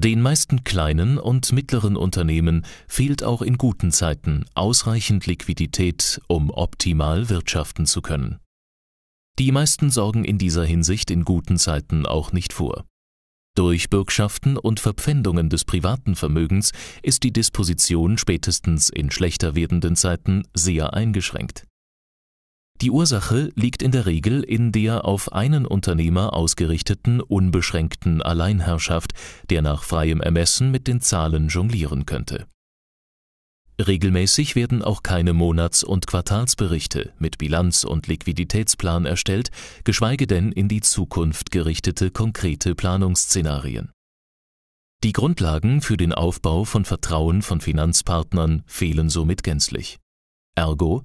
Den meisten kleinen und mittleren Unternehmen fehlt auch in guten Zeiten ausreichend Liquidität, um optimal wirtschaften zu können. Die meisten sorgen in dieser Hinsicht in guten Zeiten auch nicht vor. Durch Bürgschaften und Verpfändungen des privaten Vermögens ist die Disposition spätestens in schlechter werdenden Zeiten sehr eingeschränkt. Die Ursache liegt in der Regel in der auf einen Unternehmer ausgerichteten unbeschränkten Alleinherrschaft, der nach freiem Ermessen mit den Zahlen jonglieren könnte. Regelmäßig werden auch keine Monats- und Quartalsberichte mit Bilanz- und Liquiditätsplan erstellt, geschweige denn in die Zukunft gerichtete konkrete Planungsszenarien. Die Grundlagen für den Aufbau von Vertrauen von Finanzpartnern fehlen somit gänzlich. Ergo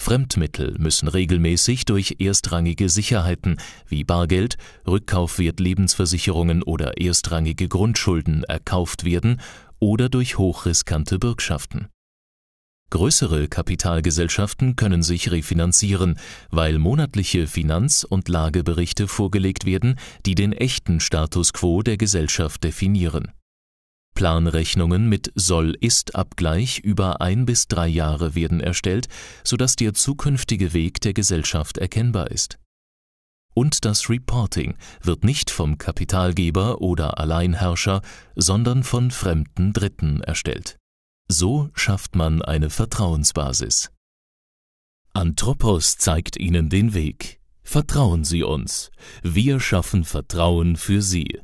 Fremdmittel müssen regelmäßig durch erstrangige Sicherheiten wie Bargeld, Rückkaufwert Lebensversicherungen oder erstrangige Grundschulden erkauft werden oder durch hochriskante Bürgschaften. Größere Kapitalgesellschaften können sich refinanzieren, weil monatliche Finanz- und Lageberichte vorgelegt werden, die den echten Status quo der Gesellschaft definieren Planrechnungen mit Soll-Ist-Abgleich über ein bis drei Jahre werden erstellt, sodass der zukünftige Weg der Gesellschaft erkennbar ist. Und das Reporting wird nicht vom Kapitalgeber oder Alleinherrscher, sondern von fremden Dritten erstellt. So schafft man eine Vertrauensbasis. Anthropos zeigt Ihnen den Weg. Vertrauen Sie uns. Wir schaffen Vertrauen für Sie.